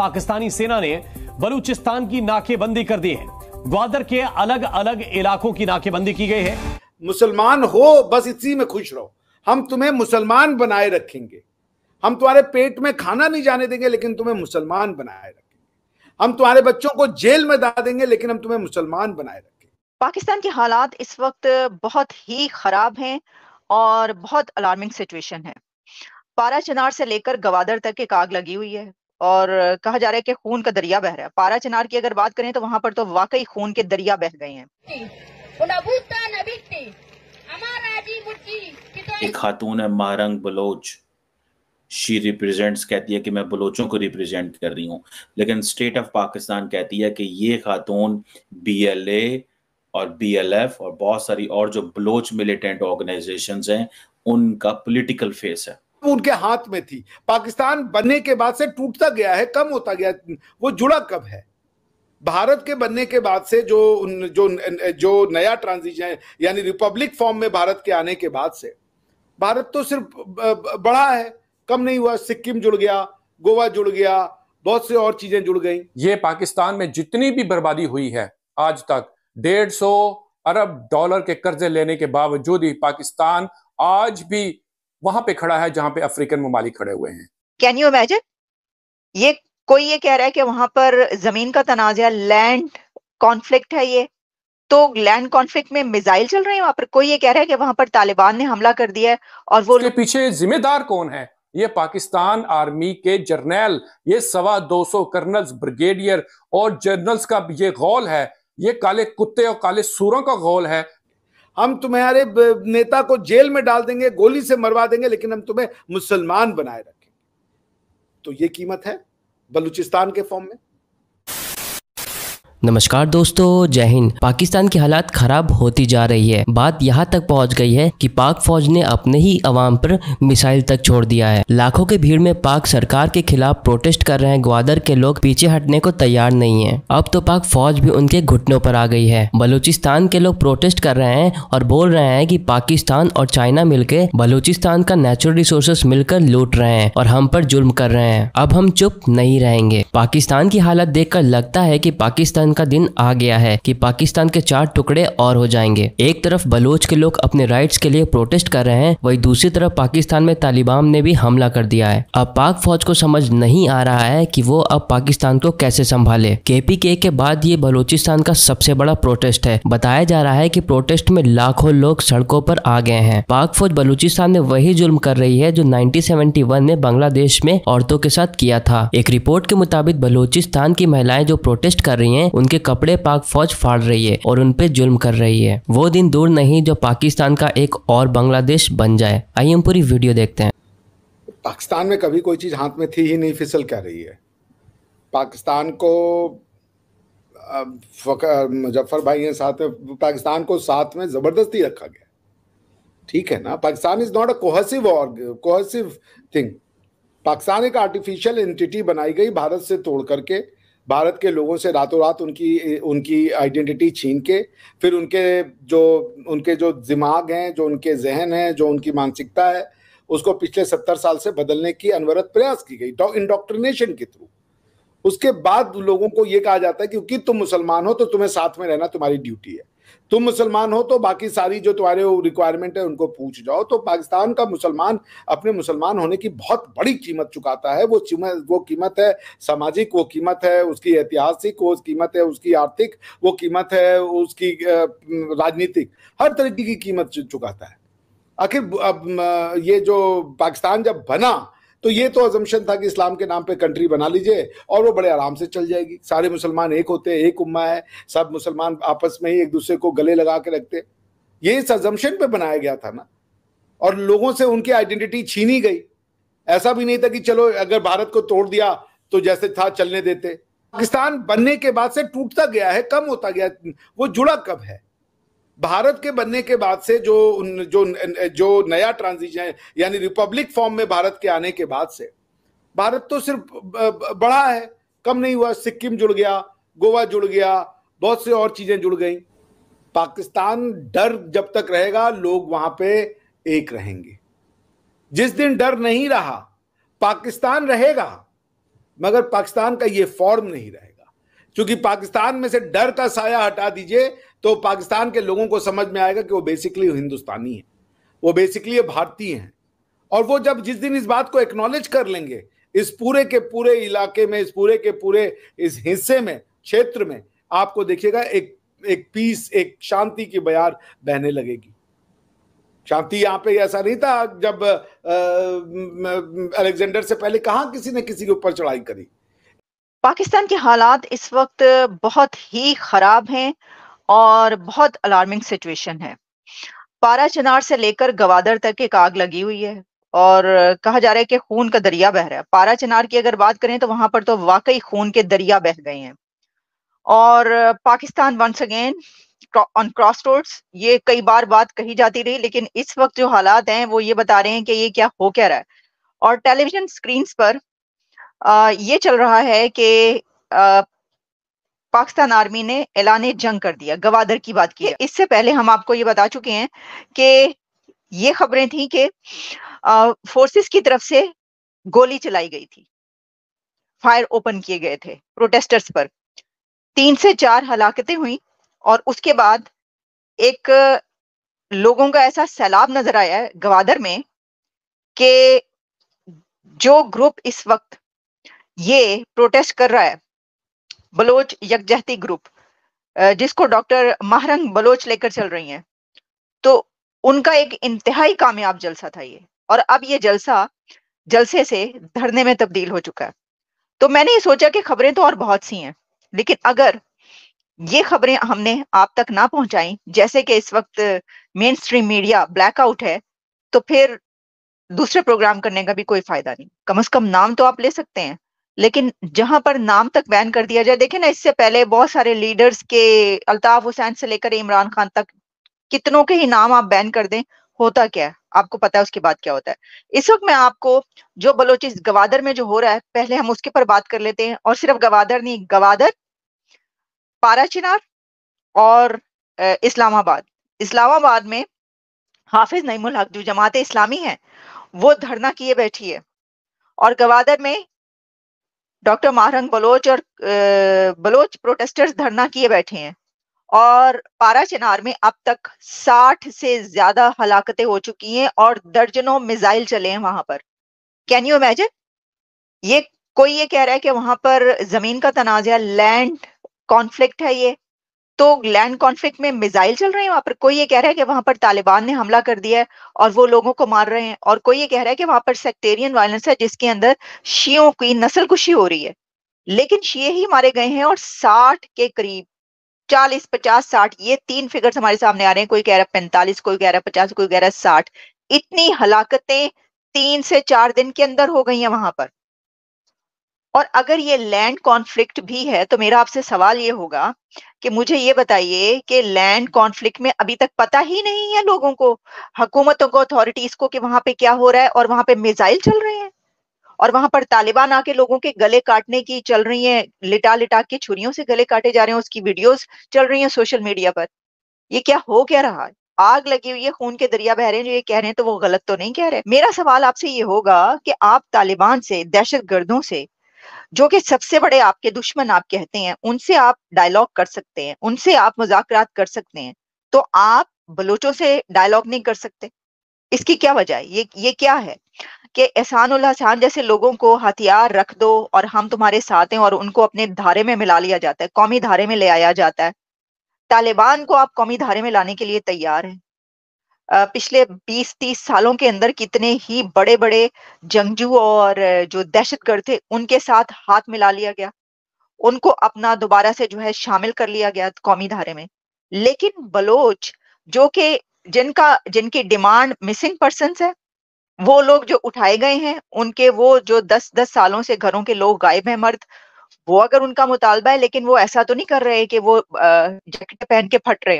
पाकिस्तानी सेना ने बलूचिस्तान की नाकेबंदी कर दी है ग्वादर के अलग अलग इलाकों की नाकेबंदी की गई है मुसलमान हो बस इसी में खुश रहो हम तुम्हें मुसलमान बनाए रखेंगे हम तुम्हारे पेट में खाना नहीं जाने देंगे लेकिन तुम्हें मुसलमान बनाए रखेंगे हम तुम्हारे बच्चों को जेल में डाल देंगे लेकिन हम तुम्हें मुसलमान बनाए रखेंगे पाकिस्तान के हालात इस वक्त बहुत ही खराब हैं और बहुत अलार्मिंग सिचुएशन है पारा चिनार से लेकर गवादर तक एक आग लगी हुई है और कहा जा रहा है कि खून का दरिया बह रहा है पारा चिनार की अगर बात करें तो वहाँ पर तो वाकई खून के दरिया बह गए हैं एक खातून है मारंग बलोच शी रिप्रेजेंट्स कहती है कि मैं बलोचों को रिप्रेजेंट कर रही हूँ लेकिन स्टेट ऑफ पाकिस्तान कहती है कि ये खातून बी एल ए और बी एल एफ और बहुत सारी और जो बलोच मिलिटेंट ऑर्गेनाइजेशन हैं उनका पोलिटिकल फेस है उनके हाथ में थी पाकिस्तान बनने के बाद से टूटता गया है कम होता गया वो जुड़ा कब है भारत के बनने के बाद से जो जो जो नया ट्रांजिशन यानी रिपब्लिक फॉर्म में भारत के आने के बाद से भारत तो सिर्फ बड़ा है कम नहीं हुआ सिक्किम जुड़ गया गोवा जुड़ गया बहुत से और चीजें जुड़ गई ये पाकिस्तान में जितनी भी बर्बादी हुई है आज तक डेढ़ सौ अरब डॉलर के कर्जे लेने के बावजूद ही पाकिस्तान आज भी वहां पे खड़ा है जहां पे अफ्रीकन ममालिक खड़े हुए हैं कैन यू इमेजिन ये कोई ये कह रहा है कि वहां पर जमीन का तनाजा लैंड कॉन्फ्लिक्ट है ये तो लैंड कॉन्फ्लिक्ट में मिसाइल चल रही है वहां पर कोई ये कह रहा है कि वहां पर तालिबान ने हमला कर दिया है और वो पीछे जिम्मेदार कौन है ये पाकिस्तान आर्मी के जर्नैल ये सवा दो सौ कर्नल्स ब्रिगेडियर और जर्नल्स का ये गौल है ये काले कुत्ते और काले सूरों का गौल है हम तुम्हारे नेता को जेल में डाल देंगे गोली से मरवा देंगे लेकिन हम तुम्हें मुसलमान बनाए रखेंगे तो ये कीमत है बलूचिस्तान के फॉर्म में नमस्कार दोस्तों जय हिंद पाकिस्तान की हालात खराब होती जा रही है बात यहाँ तक पहुँच गई है कि पाक फौज ने अपने ही अवाम पर मिसाइल तक छोड़ दिया है लाखों की भीड़ में पाक सरकार के खिलाफ प्रोटेस्ट कर रहे हैं ग्वादर के लोग पीछे हटने को तैयार नहीं है अब तो पाक फौज भी उनके घुटनों पर आ गई है बलूचिस्तान के लोग प्रोटेस्ट कर रहे हैं और बोल रहे हैं की पाकिस्तान और चाइना मिलकर बलूचिस्तान का नेचुरल रिसोर्सेस मिलकर लूट रहे हैं और हम पर जुल्म कर रहे हैं अब हम चुप नहीं रहेंगे पाकिस्तान की हालत देखकर लगता है की पाकिस्तान पाकिस्तान का दिन आ गया है कि पाकिस्तान के चार टुकड़े और हो जाएंगे एक तरफ बलोच के लोग अपने राइट्स के लिए प्रोटेस्ट कर रहे हैं वही दूसरी तरफ पाकिस्तान में तालिबान ने भी हमला कर दिया है अब पाक फौज को समझ नहीं आ रहा है कि वो अब पाकिस्तान को कैसे संभाले के के बाद ये बलोचिस्तान का सबसे बड़ा प्रोटेस्ट है बताया जा रहा है की प्रोटेस्ट में लाखों लोग सड़कों पर आ गए हैं पाक फौज बलूचिस्तान में वही जुल्म कर रही है जो 1971 में बांग्लादेश में औरतों के साथ किया था एक रिपोर्ट के मुताबिक बलूचिस्तान की महिलाएं जो प्रोटेस्ट कर रही हैं उनके कपड़े पाक फौज फाड़ रही है और उनपे जुल्म कर रही है वो दिन दूर नहीं जो पाकिस्तान का एक और बांग्लादेश बन जाए आइए हम पूरी वीडियो देखते हैं पाकिस्तान में कभी कोई चीज हाथ में थी ही नहीं फिसल क्या रही है पाकिस्तान को मुजफ्फर भाई हैं साथ में पाकिस्तान को साथ में जबरदस्ती रखा गया ठीक है ना Pakistan is not a cohesive और कोहसिव थिंग पाकिस्तान एक आर्टिफिशियल एंटिटी बनाई गई भारत से तोड़ करके भारत के लोगों से रातों रात उनकी उनकी आइडेंटिटी छीन के फिर उनके जो उनके जो दिमाग हैं जो उनके जहन हैं जो उनकी मानसिकता है उसको पिछले सत्तर साल से बदलने की अनवरत प्रयास की गई डॉ इंडोक्ट्रिनेशन के थ्रू उसके बाद लोगों को ये कहा जाता है क्योंकि तुम मुसलमान हो तो तुम्हें साथ में रहना तुम्हारी ड्यूटी है तुम मुसलमान हो तो बाकी सारी जो तुम्हारे रिक्वायरमेंट है उनको पूछ जाओ तो पाकिस्तान का मुसलमान अपने मुसलमान होने की बहुत बड़ी कीमत चुकाता है वो वो कीमत है सामाजिक वो कीमत है उसकी ऐतिहासिक वो कीमत है उसकी आर्थिक वो कीमत है उसकी राजनीतिक हर तरीके की कीमत चुकाता है आखिर अब ये जो पाकिस्तान जब बना तो ये तो अजम्पन था कि इस्लाम के नाम पे कंट्री बना लीजिए और वो बड़े आराम से चल जाएगी सारे मुसलमान एक होते हैं एक उम्मा है सब मुसलमान आपस में ही एक दूसरे को गले लगा के रखते ये इस अजम्पन पे बनाया गया था ना और लोगों से उनकी आइडेंटिटी छीनी गई ऐसा भी नहीं था कि चलो अगर भारत को तोड़ दिया तो जैसे था चलने देते पाकिस्तान बनने के बाद से टूटता गया है कम होता गया वो जुड़ा कब है भारत के बनने के बाद से जो जो जो नया ट्रांजिशन यानी रिपब्लिक फॉर्म में भारत के आने के बाद से भारत तो सिर्फ बड़ा है कम नहीं हुआ सिक्किम जुड़ गया गोवा जुड़ गया बहुत से और चीजें जुड़ गई पाकिस्तान डर जब तक रहेगा लोग वहां पे एक रहेंगे जिस दिन डर नहीं रहा पाकिस्तान रहेगा मगर पाकिस्तान का ये फॉर्म नहीं रहेगा क्योंकि पाकिस्तान में से डर का साया हटा दीजिए तो पाकिस्तान के लोगों को समझ में आएगा कि वो बेसिकली हिंदुस्तानी है वो बेसिकली भारतीय हैं और वो जब जिस दिन इस बात को एक्नॉलेज कर लेंगे इस पूरे के पूरे इलाके में इस पूरे के पूरे इस हिस्से में क्षेत्र में आपको देखिएगा एक एक पीस एक शांति की बयार बहने लगेगी शांति यहाँ पे ऐसा नहीं था जब अलेक्जेंडर से पहले कहा किसी ने किसी के ऊपर चढ़ाई करी पाकिस्तान के हालात इस वक्त बहुत ही खराब हैं और बहुत अलार्मिंग सिचुएशन है पारा चिनार से लेकर गवादर तक एक आग लगी हुई है और कहा जा रहा है कि खून का दरिया बह रहा है पारा चिनार की अगर बात करें तो वहां पर तो वाकई खून के दरिया बह गए हैं और Pakistan once again on cross roads ये कई बार बात कही जाती रही लेकिन इस वक्त जो हालात हैं वो ये बता रहे हैं कि ये क्या हो क्या रहा है और टेलीविजन स्क्रीन पर आ, ये चल रहा है कि पाकिस्तान आर्मी ने ऐलान जंग कर दिया गवादर की बात की इससे पहले हम आपको ये बता चुके हैं कि ये खबरें थी कि फोर्सेस की तरफ से गोली चलाई गई थी फायर ओपन किए गए थे प्रोटेस्टर्स पर तीन से चार हलाकतें हुई और उसके बाद एक लोगों का ऐसा सैलाब नजर आया है गवादर में कि जो ग्रुप इस वक्त ये प्रोटेस्ट कर रहा है बलोच यकजहती ग्रुप जिसको डॉक्टर महरंग बलोच लेकर चल रही हैं तो उनका एक इंतहाई कामयाब जलसा था ये और अब ये जलसा जलसे से धरने में तब्दील हो चुका है तो मैंने ये सोचा कि खबरें तो और बहुत सी हैं लेकिन अगर ये खबरें हमने आप तक ना पहुंचाई जैसे कि इस वक्त मेन स्ट्रीम मीडिया ब्लैकआउट है तो फिर दूसरे प्रोग्राम करने का भी कोई फायदा नहीं कम अज कम नाम तो आप ले सकते हैं लेकिन जहां पर नाम तक बैन कर दिया जाए देखे ना इससे पहले बहुत सारे लीडर्स के अल्ताफ हुसैन से लेकर इमरान खान तक कितनों के ही नाम आप बैन कर दें होता क्या है आपको पता है उसके बाद क्या होता है इस वक्त मैं आपको जो बलोचिस गवादर में जो हो रहा है पहले हम उसके पर बात कर लेते हैं और सिर्फ गवादर नहीं गवादर पारा चिनार और इस्लामाबाद इस्लामाबाद में हाफिज नईमुल हक जो जमात इस्लामी है वो धरना किए बैठी है और गवादर में डॉक्टर मारंग बलोच और बलोच प्रोटेस्टर्स धरना किए बैठे हैं और पारा चिनार में अब तक 60 से ज्यादा हलाकतें हो चुकी हैं और दर्जनों मिसाइल चले हैं वहां पर कैन यू इमेजिन ये कोई ये कह रहा है कि वहां पर जमीन का तनाजा लैंड कॉन्फ्लिक्ट है ये तो लैंड कॉन्फ्लिक्ट में मिसाइल चल रहे हैं वहां पर कोई ये कह रहा है कि वहां पर तालिबान ने हमला कर दिया है और वो लोगों को मार रहे हैं और कोई ये कह रहा है कि वहां पर सेक्टेरियन वायलेंस है जिसके अंदर शियों की नस्ल कुशी हो रही है लेकिन शिये ही मारे गए हैं और साठ के करीब चालीस पचास साठ ये तीन फिगर्स हमारे सामने आ रहे हैं कोई कह रहा है पैंतालीस कोई कह रहा है पचास कोई कह रहा है साठ इतनी हलाकतें तीन से चार दिन के अंदर हो गई है वहां पर और अगर ये लैंड कॉन्फ्लिक्ट भी है तो मेरा आपसे सवाल ये होगा कि मुझे ये बताइए कि लैंड कॉन्फ्लिक्ट में अभी तक पता ही नहीं है लोगों को हकूमतों को अथॉरिटीज को कि वहां पे क्या हो रहा है और वहां पे मिसाइल चल रहे हैं और वहां पर तालिबान आके लोगों के गले काटने की चल रही है लिटा लिटा के छुरियों से गले काटे जा रहे हैं उसकी वीडियोस चल रही है सोशल मीडिया पर ये क्या हो क्या रहा है आग लगी हुई है खून के दरिया बह रहे हैं जो ये कह रहे हैं तो वो गलत तो नहीं कह रहे मेरा सवाल आपसे ये होगा कि आप तालिबान से दहशत गर्दों से जो कि सबसे बड़े आपके दुश्मन आप कहते हैं उनसे आप डायलॉग कर सकते हैं उनसे आप मुजाकरात कर सकते हैं तो आप बलोचों से डायलॉग नहीं कर सकते इसकी क्या वजह है ये ये क्या है कि एहसान उल्लाहसान जैसे लोगों को हथियार रख दो और हम तुम्हारे साथ हैं और उनको अपने धारे में मिला लिया जाता है कौमी धारे में ले आया जाता है तालिबान को आप कौमी धारे में लाने के लिए तैयार हैं पिछले 20-30 सालों के अंदर कितने ही बड़े बड़े जंगजू और जो दहशतगर्द थे उनके साथ हाथ मिला लिया गया उनको अपना दोबारा से जो है शामिल कर लिया गया कौमी धारे में लेकिन बलोच जो कि जिनका जिनकी डिमांड मिसिंग पर्सन है वो लोग जो उठाए गए हैं उनके वो जो दस दस सालों से घरों के लोग गायब हैं मर्द वो अगर उनका मुतालबा है लेकिन वो ऐसा तो नहीं कर रहे कि वो जैकेट पहन के फट रहे हो